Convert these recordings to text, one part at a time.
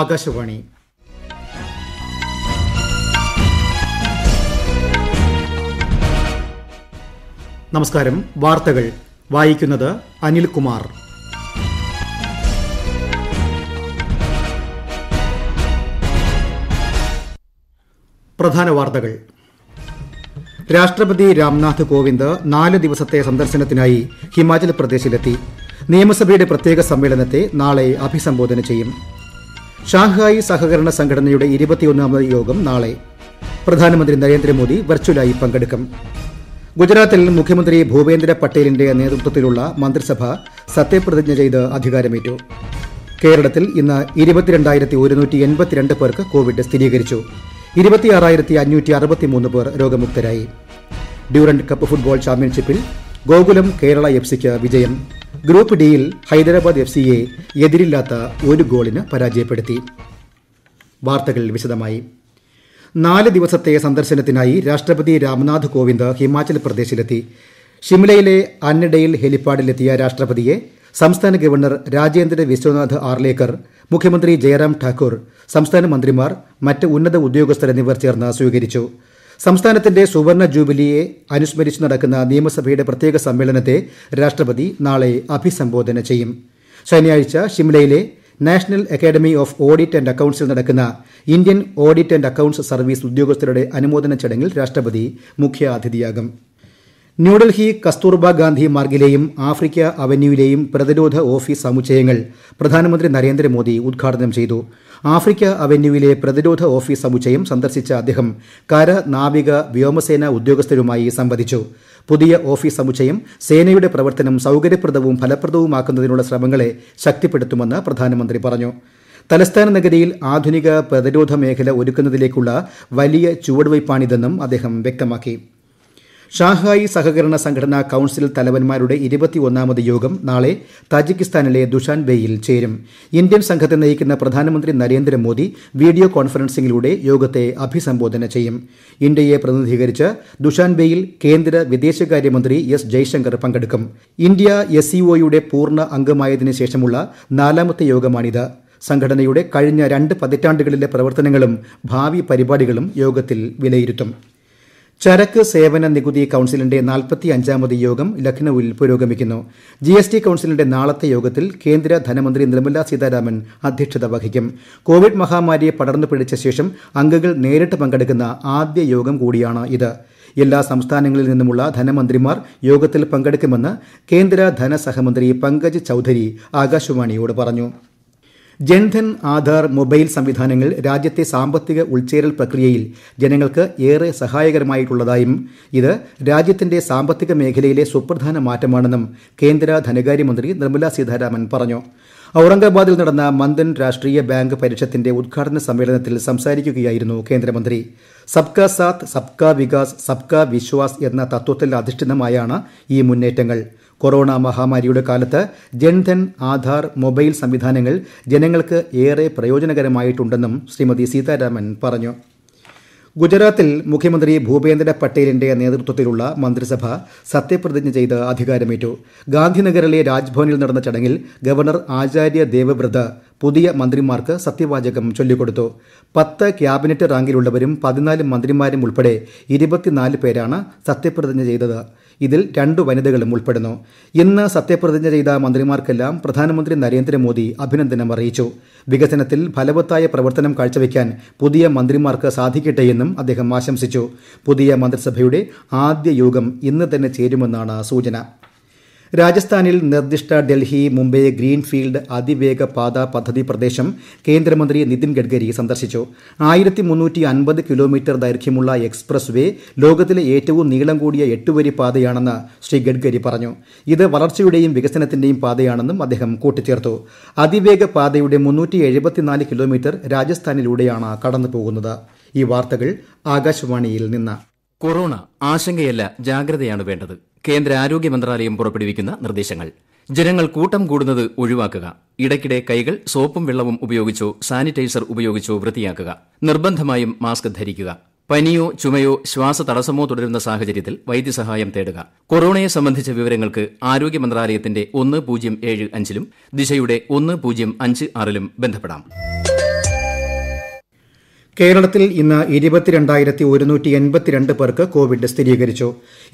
ആകാശവാണി നമസ്കാരം വാർത്തകൾ വായിക്കുന്നത് അനിൽകുമാർ പ്രധാന വാർത്തകൾ രാഷ്ട്രപതി രാംനാഥ് കോവിന്ദ് നാല് ദിവസത്തെ സന്ദർശനത്തിനായി ഹിമാചൽ പ്രദേശിലെത്തി നിയമസഭയുടെ പ്രത്യേക സമ്മേളനത്തെ നാളെ അഭിസംബോധന ചെയ്യും ഷാങ്ഹായ് സഹകരണ സംഘടനയുടെ ഇരുപത്തിയൊന്നാമത് യോഗം നാളെ പ്രധാനമന്ത്രി നരേന്ദ്രമോദി വെർച്വലായി പങ്കെടുക്കും ഗുജറാത്തിൽ മുഖ്യമന്ത്രി ഭൂപേന്ദ്ര പട്ടേലിന്റെ നേതൃത്വത്തിലുള്ള മന്ത്രിസഭ സത്യപ്രതിജ്ഞ ചെയ്ത് അധികാരമേറ്റു കേരളത്തിൽ ഇന്ന് ഇരുപത്തിരണ്ടായിരത്തി ഒരുന്നൂറ്റി എൺപത്തിരണ്ട് പേർക്ക് കോവിഡ് സ്ഥിരീകരിച്ചു ഇരുപത്തിയാറായിരത്തി അഞ്ഞൂറ്റി അറുപത്തിമൂന്ന് പേർ രോഗമുക്തരായി ഡ്യൂറന്റ് കപ്പ് ഫുട്ബോൾ ചാമ്പ്യൻഷിപ്പിൽ ഗോകുലം കേരള എഫ് സിക്ക് വിജയം ഗ്രൂപ്പ് ഡിയിൽ ഹൈദരാബാദ് എഫ് സിയെ എതിരില്ലാത്ത ഒരു ഗോളിന് പരാജയപ്പെടുത്തി വാർത്തകൾ വിശദമായി നാല് ദിവസത്തെ സന്ദർശനത്തിനായി രാഷ്ട്രപതി രാംനാഥ് കോവിന്ദ് ഹിമാചൽ പ്രദേശിലെത്തി ഷിംലയിലെ അന്നഡയിൽ ഹെലിപ്പാഡിലെത്തിയ രാഷ്ട്രപതിയെ സംസ്ഥാന ഗവർണർ രാജേന്ദ്ര വിശ്വനാഥ് ആർലേക്കർ മുഖ്യമന്ത്രി ജയറാം ഠാക്കൂർ സംസ്ഥാന മന്ത്രിമാർ മറ്റ് ഉന്നത ഉദ്യോഗസ്ഥർ എന്നിവർ ചേർന്ന് സ്വീകരിച്ചു സംസ്ഥാനത്തിന്റെ സുവർണ ജൂബിലിയെ അനുസ്മരിച്ച് നടക്കുന്ന നിയമസഭയുടെ പ്രത്യേക സമ്മേളനത്തെ രാഷ്ട്രപതി നാളെ അഭിസംബോധന ചെയ്യും ശനിയാഴ്ച ഷിംലയിലെ national academy of audit and അക്കൌണ്ട്സിൽ നടക്കുന്ന Indian audit and accounts service ഉദ്യോഗസ്ഥരുടെ അനുമോദന ചടങ്ങിൽ രാഷ്ട്രപതി മുഖ്യാതിഥിയാകും ന്യൂഡൽഹി കസ്തൂർബ ഗാന്ധി മാർഗിലെയും ആഫ്രിക്ക അവന്യൂവിലെയും പ്രതിരോധ ഓഫീസ് സമുച്ചയങ്ങൾ പ്രധാനമന്ത്രി നരേന്ദ്രമോദി ഉദ്ഘാടനം ചെയ്തു ആഫ്രിക്ക അവന്യൂവിലെ പ്രതിരോധ ഓഫീസ് സമുച്ചയം സന്ദർശിച്ച അദ്ദേഹം കര നാവിക വ്യോമസേന ഉദ്യോഗസ്ഥരുമായി സംവദിച്ചു പുതിയ ഓഫീസ് സമുച്ചയം സേനയുടെ പ്രവർത്തനം സൌകര്യപ്രദവും ഫലപ്രദവുമാക്കുന്നതിനുള്ള ശ്രമങ്ങളെ ശക്തിപ്പെടുത്തുമെന്ന് പ്രധാനമന്ത്രി പറഞ്ഞു തലസ്ഥാന നഗരിയിൽ ആധുനിക പ്രതിരോധ മേഖല ഒരുക്കുന്നതിലേക്കുള്ള വലിയ ചുവടുവയ്പാണിതെന്നും അദ്ദേഹം വ്യക്തമാക്കി ഷാങ്ഹായ് സഹകരണ സംഘടനാ കൌൺസിൽ തലവന്മാരുടെ ഇരുപത്തിയൊന്നാമത് യോഗം നാളെ താജിക്കിസ്ഥാനിലെ ദുഷാൻബേയിൽ ചേരും ഇന്ത്യൻ സംഘത്തെ നയിക്കുന്ന പ്രധാനമന്ത്രി നരേന്ദ്രമോദി വീഡിയോ കോൺഫറൻസിംഗിലൂടെ യോഗത്തെ അഭിസംബോധന ചെയ്യും ഇന്ത്യയെ പ്രതിനിധീകരിച്ച് ദുഷാൻബേയിൽ കേന്ദ്ര വിദേശകാര്യമന്ത്രി എസ് ജയശങ്കർ പങ്കെടുക്കും ഇന്ത്യ എസ് സിഒയുടെ പൂർണ്ണ അംഗമായതിനു ശേഷമുള്ള നാലാമത്തെ യോഗമാണിത് സംഘടനയുടെ കഴിഞ്ഞ രണ്ട് പതിറ്റാണ്ടുകളിലെ പ്രവർത്തനങ്ങളും ഭാവി പരിപാടികളും യോഗത്തിൽ വിലയിരുത്തും ചരക്ക് സേവന നികുതി കൌൺസിലിന്റെ അഞ്ചാമത് യോഗം ലഖ്നൌവിൽ പുരോഗമിക്കുന്നു ജി എസ് ടി കൌൺസിലിന്റെ നാളത്തെ യോഗത്തിൽ കേന്ദ്ര ധനമന്ത്രി നിർമ്മലാ സീതാരാമൻ അധ്യക്ഷത വഹിക്കും കോവിഡ് മഹാമാരിയെ പടർന്നു പിടിച്ച ശേഷം അംഗങ്ങൾ നേരിട്ട് പങ്കെടുക്കുന്ന ആദ്യ യോഗം കൂടിയാണ് ഇത് എല്ലാ സംസ്ഥാനങ്ങളിൽ നിന്നുമുള്ള ധനമന്ത്രിമാർ യോഗത്തിൽ പങ്കെടുക്കുമെന്ന് കേന്ദ്ര ധനസഹമന്ത്രി പങ്കജ് ചൌധരി ആകാശവാണിയോട് പറഞ്ഞു ജൻധൻ ആധാർ മൊബൈൽ സംവിധാനങ്ങൾ രാജ്യത്തെ സാമ്പത്തിക ഉൾച്ചേരൽ പ്രക്രിയയിൽ ജനങ്ങൾക്ക് ഏറെ സഹായകരമായിട്ടുള്ളതായും ഇത് രാജ്യത്തിന്റെ സാമ്പത്തിക മേഖലയിലെ സുപ്രധാന മാറ്റമാണെന്നും കേന്ദ്ര ധനകാര്യമന്ത്രി നിർമ്മലാ സീതാരാമൻ പറഞ്ഞു ഔറംഗാബാദിൽ നടന്ന മന്ദൻ രാഷ്ട്രീയ ബാങ്ക് പരിഷത്തിന്റെ ഉദ്ഘാടന സമ്മേളനത്തിൽ സംസാരിക്കുകയായിരുന്നു കേന്ദ്രമന്ത്രി സബ്കാ സാത്ത് സബ്കാ വികാസ് സബ്കാ വിശ്വാസ് എന്ന തത്വത്തിൽ അധിഷ്ഠിതമായാണ് ഈ മുന്നേറ്റങ്ങൾ കൊറോണ മഹാമാരിയുടെ കാലത്ത് ജൻധൻ ആധാർ മൊബൈൽ സംവിധാനങ്ങൾ ജനങ്ങൾക്ക് ഏറെ പ്രയോജനകരമായിട്ടുണ്ടെന്നും ശ്രീമതി സീതാരാമൻ പറഞ്ഞു ഗുജറാത്തിൽ മുഖ്യമന്ത്രി ഭൂപേന്ദ്ര പട്ടേലിന്റെ നേതൃത്വത്തിലുള്ള മന്ത്രിസഭ സത്യപ്രതിജ്ഞ ചെയ്ത് അധികാരമേറ്റു ഗാന്ധിനഗറിലെ രാജ്ഭവനിൽ നടന്ന ചടങ്ങിൽ ഗവർണർ ആചാര്യ ദേവവ്രത പുതിയ മന്ത്രിമാർക്ക് സത്യവാചകം ചൊല്ലിക്കൊടുത്തു പത്ത് ക്യാബിനറ്റ് റാങ്കിലുള്ളവരും പതിനാല് മന്ത്രിമാരും ഉൾപ്പെടെ ഇരുപത്തിനാല് പേരാണ് സത്യപ്രതിജ്ഞ ചെയ്തത് ഇതിൽ രണ്ട് വനിതകളും ഉൾപ്പെടുന്നു ഇന്ന് സത്യപ്രതിജ്ഞ ചെയ്ത മന്ത്രിമാർക്കെല്ലാം പ്രധാനമന്ത്രി നരേന്ദ്രമോദി അഭിനന്ദനം അറിയിച്ചു വികസനത്തിൽ ഫലവത്തായ പ്രവർത്തനം കാഴ്ചവെക്കാൻ പുതിയ മന്ത്രിമാർക്ക് സാധിക്കട്ടെയെന്നും അദ്ദേഹം ആശംസിച്ചു പുതിയ മന്ത്രിസഭയുടെ ആദ്യ യോഗം ഇന്ന് തന്നെ ചേരുമെന്നാണ് സൂചന രാജസ്ഥാനിൽ നിർദ്ദിഷ്ട ഡൽഹി മുംബൈ ഗ്രീൻഫീൽഡ് അതിവേഗ പാത പദ്ധതി പ്രദേശം കേന്ദ്രമന്ത്രി നിതിൻ ഗഡ്കരി സന്ദർശിച്ചു ആയിരത്തി മുന്നൂറ്റി അൻപത് കിലോമീറ്റർ ദൈർഘ്യമുള്ള എക്സ്പ്രസ് വേ ലോകത്തിലെ ഏറ്റവും നീളം കൂടിയ എട്ടുവരി പാതയാണെന്ന് ശ്രീ ഗഡ്കരി പറഞ്ഞു ഇത് വളർച്ചയുടെയും വികസനത്തിന്റെയും പാതയാണെന്നും അദ്ദേഹം കൂട്ടിച്ചേർത്തു അതിവേഗ പാതയുടെ മുന്നൂറ്റി എഴുപത്തിനാല് കിലോമീറ്റർ രാജസ്ഥാനിലൂടെയാണ് കടന്നുപോകുന്നത് ഈ വാർത്തകൾ ആകാശവാണിയിൽ നിന്ന് കൊറോണ ആശങ്കയല്ല ജാഗ്രതയാണ് വേണ്ടത് കേന്ദ്ര ആരോഗ്യ മന്ത്രാലയം പുറപ്പെടുവിക്കുന്ന നിർദ്ദേശങ്ങൾ ജനങ്ങൾ കൂട്ടം കൂടുന്നത് ഒഴിവാക്കുക ഇടയ്ക്കിടെ കൈകൾ സോപ്പും വെള്ളവും ഉപയോഗിച്ചോ സാനിറ്റൈസർ ഉപയോഗിച്ചോ വൃത്തിയാക്കുക നിർബന്ധമായും മാസ്ക് ധരിക്കുക പനിയോ ചുമയോ തടസ്സമോ തുടരുന്ന സാഹചര്യത്തിൽ വൈദ്യസഹായം തേടുക കൊറോണയെ സംബന്ധിച്ച വിവരങ്ങൾക്ക് ആരോഗ്യ മന്ത്രാലയത്തിന്റെ ഒന്ന് പൂജ്യം ഏഴ് അഞ്ചിലും ദിശയുടെ ഒന്ന് പൂജ്യം അഞ്ച് ആറിലും ബന്ധപ്പെടാം കേരളത്തിൽ ഇന്ന് ഇരുപത്തിരണ്ടായിരത്തി ഒരുന്നൂറ്റി എൺപത്തിരണ്ട് പേർക്ക് കോവിഡ് സ്ഥിരീകരിച്ചു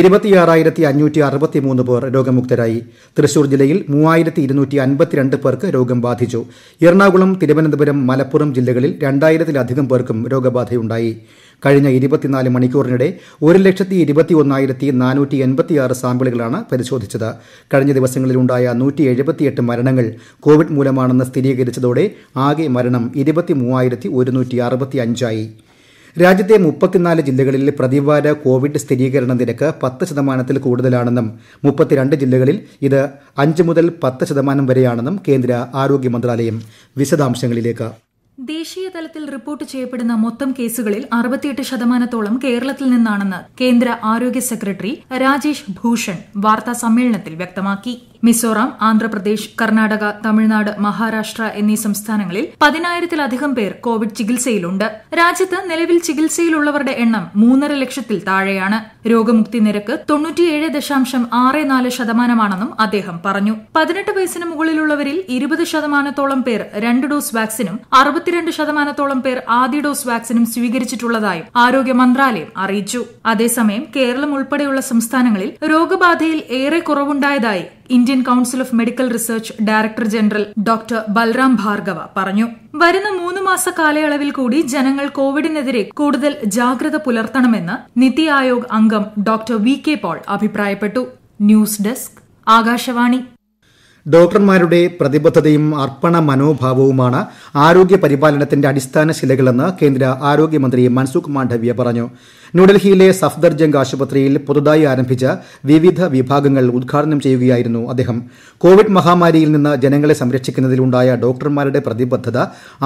ഇരുപത്തിയാറായിരത്തി അഞ്ഞൂറ്റി അറുപത്തിമൂന്ന് പേർ രോഗമുക്തരായി തൃശൂർ ജില്ലയിൽ മൂവായിരത്തി ഇരുന്നൂറ്റി അൻപത്തിരണ്ട് പേർക്ക് രോഗം ബാധിച്ചു എറണാകുളം തിരുവനന്തപുരം മലപ്പുറം ജില്ലകളിൽ രണ്ടായിരത്തിലധികം പേർക്കും രോഗബാധയുണ്ടായി കഴിഞ്ഞ ഇരുപത്തിനാല് മണിക്കൂറിനിടെ ഒരു ലക്ഷത്തി ഇരുപത്തി ഒന്നായിരത്തി നാനൂറ്റി എൺപത്തിയാറ് സാമ്പിളുകളാണ് പരിശോധിച്ചത് കഴിഞ്ഞ ദിവസങ്ങളിലുണ്ടായ നൂറ്റി എഴുപത്തിയെട്ട് മരണങ്ങൾ കോവിഡ് മൂലമാണെന്ന് സ്ഥിരീകരിച്ചതോടെ ആകെ മരണം ഇരുപത്തി മൂവായിരത്തി ഒരുന്നൂറ്റി അറുപത്തി അഞ്ചായി രാജ്യത്തെ മുപ്പത്തിനാല് ജില്ലകളിൽ പ്രതിവാര കോവിഡ് സ്ഥിരീകരണ നിരക്ക് പത്ത് ശതമാനത്തിൽ കൂടുതലാണെന്നും മുപ്പത്തിരണ്ട് ജില്ലകളിൽ ഇത് അഞ്ച് മുതൽ പത്ത് ശതമാനം വരെയാണെന്നും കേന്ദ്ര ആരോഗ്യ മന്ത്രാലയം വിശദാംശങ്ങളിലേക്ക് ദേശീയ തലത്തിൽ റിപ്പോർട്ട് ചെയ്യപ്പെടുന്ന മൊത്തം കേസുകളിൽ അറുപത്തിയെട്ട് ശതമാനത്തോളം കേരളത്തിൽ നിന്നാണെന്ന് കേന്ദ്ര ആരോഗ്യ സെക്രട്ടറി രാജേഷ് ഭൂഷൺ വാർത്താ സമ്മേളനത്തിൽ വ്യക്തമാക്കി മിസോറാം ആന്ധ്രാപ്രദേശ് കർണാടക തമിഴ്നാട് മഹാരാഷ്ട്ര എന്നീ സംസ്ഥാനങ്ങളിൽ പതിനായിരത്തിലധികം പേർ കോവിഡ് ചികിത്സയിലുണ്ട് രാജ്യത്ത് നിലവിൽ ചികിത്സയിലുള്ളവരുടെ എണ്ണം മൂന്നര ലക്ഷത്തിൽ താഴെയാണ് രോഗമുക്തി നിരക്ക് തൊണ്ണൂറ്റിയേഴ് ദശാംശം ആറ് നാല് ശതമാനമാണെന്നും അദ്ദേഹം പറഞ്ഞു പതിനെട്ട് വയസ്സിന് മുകളിലുള്ളവരിൽ ഇരുപത് ശതമാനത്തോളം പേർ രണ്ട് ഡോസ് വാക്സിനും അറുപത്തിരണ്ട് ശതമാനത്തോളം പേർ ആദ്യ ഡോസ് വാക്സിനും സ്വീകരിച്ചിട്ടുള്ളതായും ആരോഗ്യ മന്ത്രാലയം അറിയിച്ചു അതേസമയം കേരളം ഉൾപ്പെടെയുള്ള സംസ്ഥാനങ്ങളിൽ രോഗബാധയിൽ ഏറെ കുറവുണ്ടായതായി Indian council of medical research director general doctor Balram Bhargava പറഞ്ഞു വരുന്ന മൂന്ന് മാസ കാലയളവിൽ കൂടി ജനങ്ങൾ കോവിഡിനെതിരെ കൂടുതൽ ജാഗ്രത പുലർത്തണമെന്ന് നിതി ആയോഗ് അംഗം ഡോക്ടർ വി കെ പോൾ അഭിപ്രായപ്പെട്ടു ന്യൂസ് ഡെസ്ക് ആകാശവാണി ഡോക്ടർമാരുടെ പ്രതിബദ്ധതയും അർപ്പണ മനോഭാവവുമാണ് ആരോഗ്യ പരിപാലനത്തിന്റെ അടിസ്ഥാന ശിലകളെന്ന് കേന്ദ്ര ആരോഗ്യമന്ത്രി മൻസുഖ് മാണ്ഡവ്യ പറഞ്ഞു ന്യൂഡൽഹിയിലെ സഫ്ദർജംഗ് ആശുപത്രിയിൽ പുതുതായി ആരംഭിച്ച വിവിധ വിഭാഗങ്ങൾ ഉദ്ഘാടനം ചെയ്യുകയായിരുന്നു അദ്ദേഹം കോവിഡ് മഹാമാരിയിൽ നിന്ന് ജനങ്ങളെ സംരക്ഷിക്കുന്നതിലുണ്ടായ ഡോക്ടർമാരുടെ പ്രതിബദ്ധത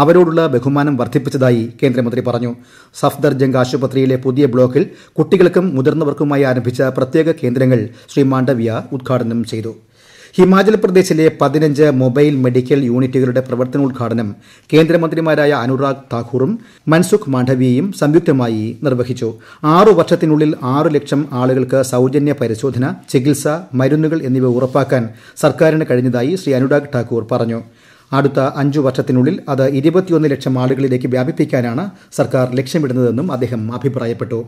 അവരോടുള്ള ബഹുമാനം വർദ്ധിപ്പിച്ചതായി കേന്ദ്രമന്ത്രി പറഞ്ഞു സഫ്ദർജംഗ് ആശുപത്രിയിലെ പുതിയ ബ്ലോക്കിൽ കുട്ടികൾക്കും മുതിർന്നവർക്കുമായി ആരംഭിച്ച പ്രത്യേക കേന്ദ്രങ്ങൾ ശ്രീ മാണ്ഡവ്യ ഉദ്ഘാടനം ചെയ്തു ഹിമാചൽ പ്രദേശിലെ പതിനഞ്ച് മൊബൈൽ മെഡിക്കൽ യൂണിറ്റുകളുടെ പ്രവർത്തനോദ്ഘാടനം കേന്ദ്രമന്ത്രിമാരായ അനുരാഗ് താക്കൂറും മൻസുഖ് മാണ്ഡവ്യയും സംയുക്തമായി നിർവഹിച്ചു ആറു വർഷത്തിനുള്ളിൽ ആറ് ലക്ഷം ആളുകൾക്ക് സൌജന്യ പരിശോധന ചികിത്സ മരുന്നുകൾ എന്നിവ ഉറപ്പാക്കാൻ സർക്കാരിന് കഴിഞ്ഞതായി ശ്രീ അനുരാഗ് ടാക്കൂർ പറഞ്ഞു അടുത്ത അഞ്ചു വർഷത്തിനുള്ളിൽ അത് ഇരുപത്തിയൊന്ന് ലക്ഷം ആളുകളിലേക്ക് വ്യാപിപ്പിക്കാനാണ് സർക്കാർ ലക്ഷ്യമിടുന്നതെന്നും അദ്ദേഹം അഭിപ്രായപ്പെട്ടു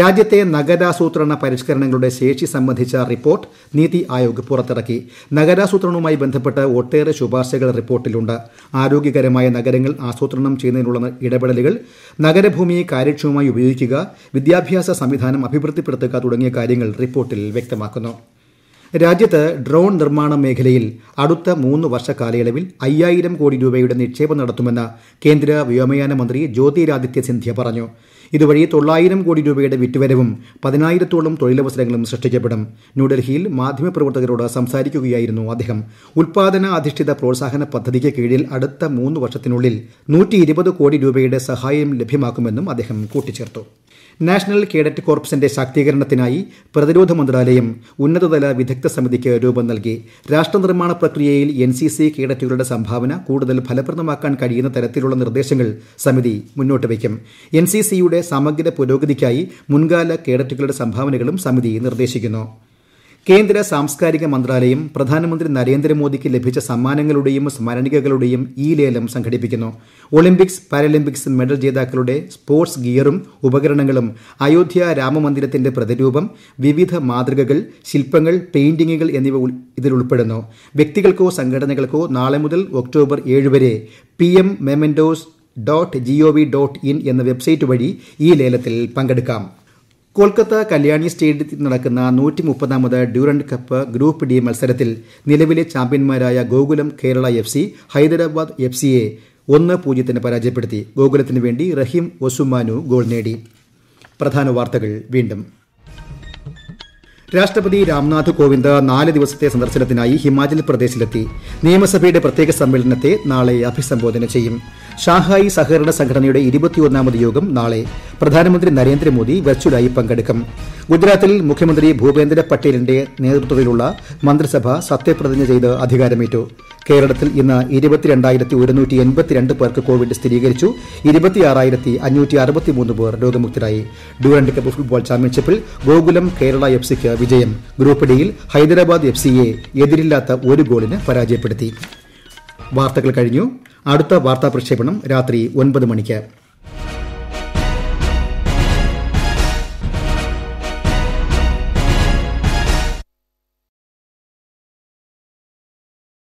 രാജ്യത്തെ നഗരാസൂത്രണ പരിഷ്കരണങ്ങളുടെ ശേഷി സംബന്ധിച്ച റിപ്പോർട്ട് നീതി ആയോഗ് പുറത്തിറക്കി നഗരാസൂത്രണവുമായി ബന്ധപ്പെട്ട് ഒട്ടേറെ ശുപാർശകൾ റിപ്പോർട്ടിലുണ്ട് ആരോഗ്യകരമായ നഗരങ്ങൾ ആസൂത്രണം ചെയ്യുന്നതിനുള്ള ഇടപെടലുകൾ നഗരഭൂമിയെ കാര്യക്ഷമമായി ഉപയോഗിക്കുക വിദ്യാഭ്യാസ സംവിധാനം അഭിവൃദ്ധിപ്പെടുത്തുക തുടങ്ങിയ കാര്യങ്ങൾ റിപ്പോർട്ടിൽ വ്യക്തമാക്കുന്നു രാജ്യത്ത് ഡ്രോൺ നിർമ്മാണ മേഖലയിൽ അടുത്ത മൂന്ന് വർഷ കാലയളവിൽ അയ്യായിരം കോടി രൂപയുടെ നിക്ഷേപം നടത്തുമെന്ന് കേന്ദ്ര വ്യോമയാന മന്ത്രി ജ്യോതിരാദിത്യ സിന്ധ്യ പറഞ്ഞു ഇതുവഴി തൊള്ളായിരം കോടി രൂപയുടെ വിറ്റുവരവും പതിനായിരത്തോളം തൊഴിലവസരങ്ങളും സൃഷ്ടിക്കപ്പെടും ന്യൂഡൽഹിയിൽ മാധ്യമപ്രവർത്തകരോട് സംസാരിക്കുകയായിരുന്നു അദ്ദേഹം ഉൽപാദന അധിഷ്ഠിത പ്രോത്സാഹന പദ്ധതിക്ക് കീഴിൽ അടുത്ത മൂന്ന് വർഷത്തിനുള്ളിൽ നൂറ്റി കോടി രൂപയുടെ സഹായം ലഭ്യമാക്കുമെന്നും അദ്ദേഹം കൂട്ടിച്ചേർത്തു നാഷണൽ കേഡറ്റ് കോർപ്സിന്റെ ശാക്തീകരണത്തിനായി പ്രതിരോധ മന്ത്രാലയം ഉന്നതതല വിദഗ്ധ സമിതിക്ക് രൂപം നൽകി രാഷ്ട്രനിർമ്മാണ പ്രക്രിയയിൽ എൻ സി സി കേഡറ്റുകളുടെ സംഭാവന കൂടുതൽ ഫലപ്രദമാക്കാൻ കഴിയുന്ന തരത്തിലുള്ള നിർദ്ദേശങ്ങൾ സമിതി മുന്നോട്ട് വയ്ക്കും എൻ സി സിയുടെ സമഗ്ര പുരോഗതിക്കായി മുൻകാല കേഡറ്റുകളുടെ സംഭാവനകളും സമിതി നിർദ്ദേശിക്കുന്നു കേന്ദ്ര സാംസ്കാരിക മന്ത്രാലയം പ്രധാനമന്ത്രി നരേന്ദ്രമോദിക്ക് ലഭിച്ച സമ്മാനങ്ങളുടെയും സ്മരണികകളുടെയും ഇ ലേലം സംഘടിപ്പിക്കുന്നു ഒളിമ്പിക്സ് പാരലിമ്പിക്സ് മെഡൽ ജേതാക്കളുടെ സ്പോർട്സ് ഗിയറും ഉപകരണങ്ങളും അയോധ്യ രാമമന്ദിരത്തിന്റെ പ്രതിരൂപം വിവിധ മാതൃകകൾ ശില്പങ്ങൾ പെയിന്റിങ്ങുകൾ എന്നിവ ഇതിലുൾപ്പെടുന്നു വ്യക്തികൾക്കോ സംഘടനകൾക്കോ നാളെ മുതൽ ഒക്ടോബർ ഏഴ് വരെ P M dot dot in എന്ന വെബ്സൈറ്റ് വഴി ഈ ലേലത്തിൽ പങ്കെടുക്കാം കൊൽക്കത്ത കല്യാണി സ്റ്റേഡിയത്തിൽ നടക്കുന്ന നൂറ്റി മുപ്പതാമത് ഡ്യൂറന്റ് കപ്പ് ഗ്രൂപ്പ് ഡി മത്സരത്തിൽ നിലവിലെ ചാമ്പ്യന്മാരായ Gokulam Kerala F C Hyderabad F സിയെ ഒന്ന് പൂജ്യത്തിന് പരാജയപ്പെടുത്തി ഗോകുലത്തിന് വേണ്ടി റഹീം ഒസുമാനു ഗോൾ നേടി പ്രധാന വാർത്തകൾ വീണ്ടും രാഷ്ട്രപതി രാംനാഥ് കോവിന്ദ് നാല് ദിവസത്തെ സന്ദർശനത്തിനായി ഹിമാചൽ പ്രദേശിലെത്തി നിയമസഭയുടെ പ്രത്യേക സമ്മേളനത്തെ നാളെ അഭിസംബോധന ചെയ്യും ഷാങ്ഹായ് സഹകരണ സംഘടനയുടെ ഇരുപത്തിയൊന്നാമത് യോഗം നാളെ പ്രധാനമന്ത്രി നരേന്ദ്രമോദി വെർച്വലായി പങ്കെടുക്കും ഗുജറാത്തിൽ മുഖ്യമന്ത്രി ഭൂപേന്ദ്ര പട്ടേലിന്റെ നേതൃത്വത്തിലുള്ള മന്ത്രിസഭ സത്യപ്രതിജ്ഞ ചെയ്ത് അധികാരമേറ്റു കേരളത്തിൽ ഇന്ന് പേർക്ക് കോവിഡ് സ്ഥിരീകരിച്ചു പേർ രോഗമുക്തരായി ഡ്യൂറന്റ് കപ്പ് ഫുട്ബോൾ ചാമ്പ്യൻഷിപ്പിൽ ഗോകുലം കേരള എഫ് സിക്ക് വിജയം ഗ്രൂപ്പ് ഡിയിൽ ഹൈദരാബാദ് എഫ് സിയെ എതിരില്ലാത്ത ഒരു ഗോളിന് പരാജയപ്പെടുത്തി വാർത്തകൾ കഴിഞ്ഞു അടുത്ത വാർത്താ പ്രക്ഷേപണം രാത്രി ഒൻപത് മണിക്ക്